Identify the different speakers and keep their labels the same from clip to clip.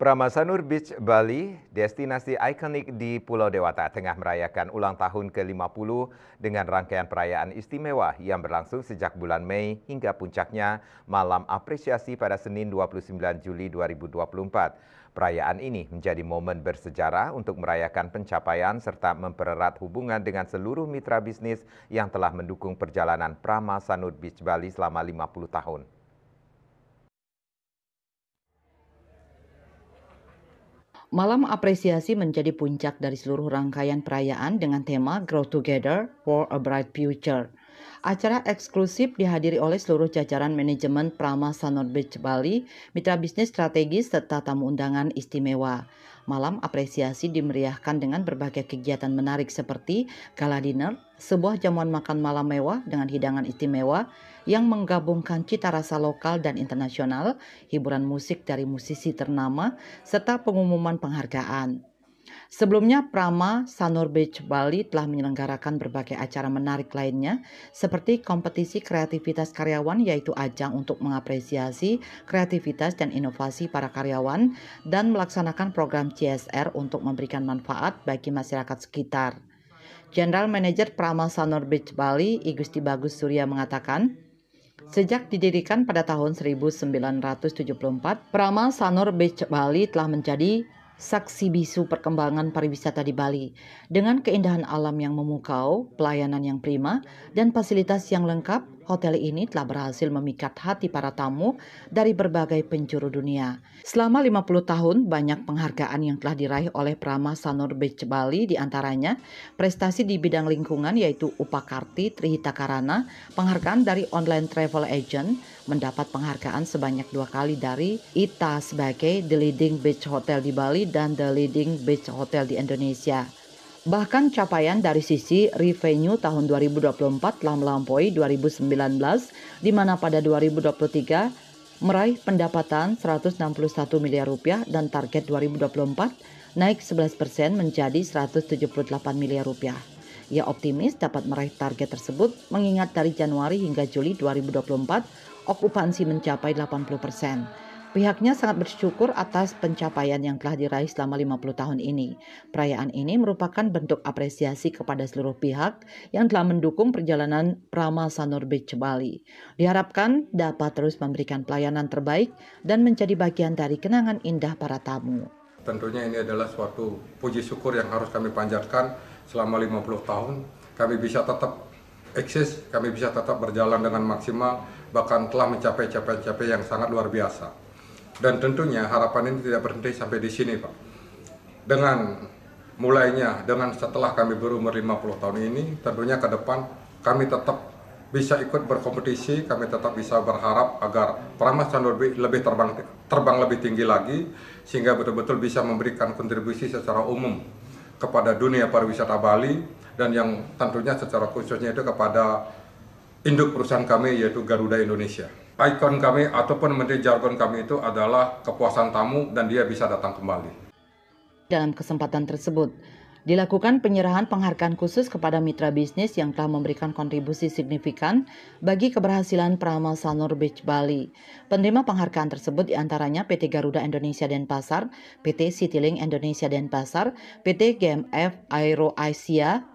Speaker 1: Pramasanur Beach, Bali, destinasi ikonik di Pulau Dewata, tengah merayakan ulang tahun ke-50 dengan rangkaian perayaan istimewa yang berlangsung sejak bulan Mei hingga puncaknya malam apresiasi pada Senin 29 Juli 2024. Perayaan ini menjadi momen bersejarah untuk merayakan pencapaian serta mempererat hubungan dengan seluruh mitra bisnis yang telah mendukung perjalanan Pramasanur Beach Bali selama 50 tahun.
Speaker 2: Malam apresiasi menjadi puncak dari seluruh rangkaian perayaan dengan tema Grow Together for a Bright Future. Acara eksklusif dihadiri oleh seluruh jajaran manajemen Prama Sanor Beach Bali, mitra bisnis strategis serta tamu undangan istimewa. Malam apresiasi dimeriahkan dengan berbagai kegiatan menarik seperti gala dinner, sebuah jamuan makan malam mewah dengan hidangan istimewa yang menggabungkan cita rasa lokal dan internasional, hiburan musik dari musisi ternama, serta pengumuman penghargaan. Sebelumnya, Prama Sanur Beach Bali telah menyelenggarakan berbagai acara menarik lainnya, seperti kompetisi kreativitas karyawan yaitu ajang untuk mengapresiasi kreativitas dan inovasi para karyawan dan melaksanakan program CSR untuk memberikan manfaat bagi masyarakat sekitar. General Manager Prama Sanur Beach Bali, Igusti Bagus Surya mengatakan, Sejak didirikan pada tahun 1974, Prama Sanur Beach Bali telah menjadi saksi bisu perkembangan pariwisata di Bali dengan keindahan alam yang memukau, pelayanan yang prima, dan fasilitas yang lengkap hotel ini telah berhasil memikat hati para tamu dari berbagai penjuru dunia. Selama 50 tahun, banyak penghargaan yang telah diraih oleh Prama Sanur Beach Bali diantaranya prestasi di bidang lingkungan yaitu Upakarti Trihita Karana, penghargaan dari online travel agent, mendapat penghargaan sebanyak dua kali dari ITA sebagai The Leading Beach Hotel di Bali dan The Leading Beach Hotel di Indonesia. Bahkan capaian dari sisi revenue tahun 2024 telah melampaui 2019, di mana pada 2023 meraih pendapatan 161 miliar rupiah dan target 2024 naik 11 persen menjadi 178 miliar rupiah. Ia optimis dapat meraih target tersebut mengingat dari Januari hingga Juli 2024 okupansi mencapai 80 persen. Pihaknya sangat bersyukur atas pencapaian yang telah diraih selama 50 tahun ini. Perayaan ini merupakan bentuk apresiasi kepada seluruh pihak yang telah mendukung perjalanan Prama Sanur Beach Bali. Diharapkan dapat terus memberikan pelayanan terbaik dan menjadi bagian dari kenangan indah para tamu.
Speaker 3: Tentunya ini adalah suatu puji syukur yang harus kami panjatkan selama 50 tahun. Kami bisa tetap eksis, kami bisa tetap berjalan dengan maksimal, bahkan telah mencapai capaian-capaian yang sangat luar biasa. Dan tentunya harapan ini tidak berhenti sampai di sini Pak. Dengan mulainya, dengan setelah kami berumur 50 tahun ini, tentunya ke depan kami tetap bisa ikut berkompetisi, kami tetap bisa berharap agar Pramas Chandra lebih, lebih terbang, terbang lebih tinggi lagi, sehingga betul-betul bisa memberikan kontribusi secara umum kepada dunia pariwisata Bali, dan yang tentunya secara khususnya itu kepada induk perusahaan kami yaitu Garuda Indonesia. Icon kami ataupun menteri jargon kami itu adalah kepuasan tamu dan dia bisa datang kembali.
Speaker 2: Dalam kesempatan tersebut, dilakukan penyerahan penghargaan khusus kepada mitra bisnis yang telah memberikan kontribusi signifikan bagi keberhasilan Prama Sanur Beach Bali. Penerima penghargaan tersebut diantaranya PT Garuda Indonesia Denpasar, PT Citylink Indonesia Denpasar, PT GMF Aero Asia,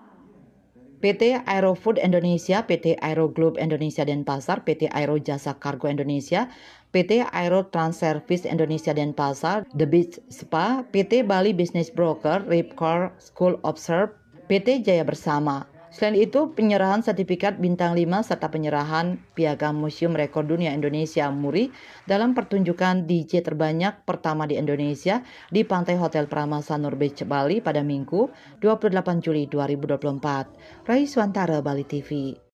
Speaker 2: PT Aerofood Indonesia, PT Aero Globe Indonesia Denpasar, PT Aero Jasa Kargo Indonesia, PT Aero Trans Service Indonesia Denpasar, The Beach Spa, PT Bali Business Broker, Ripcar School Observe, PT Jaya Bersama. Selain itu, penyerahan sertifikat bintang 5 serta penyerahan piagam Museum Rekor Dunia Indonesia Muri dalam pertunjukan DJ terbanyak pertama di Indonesia di Pantai Hotel Pramasa Sanur Beach Bali pada Minggu 28 Juli 2024. Rai Suantara, Bali TV.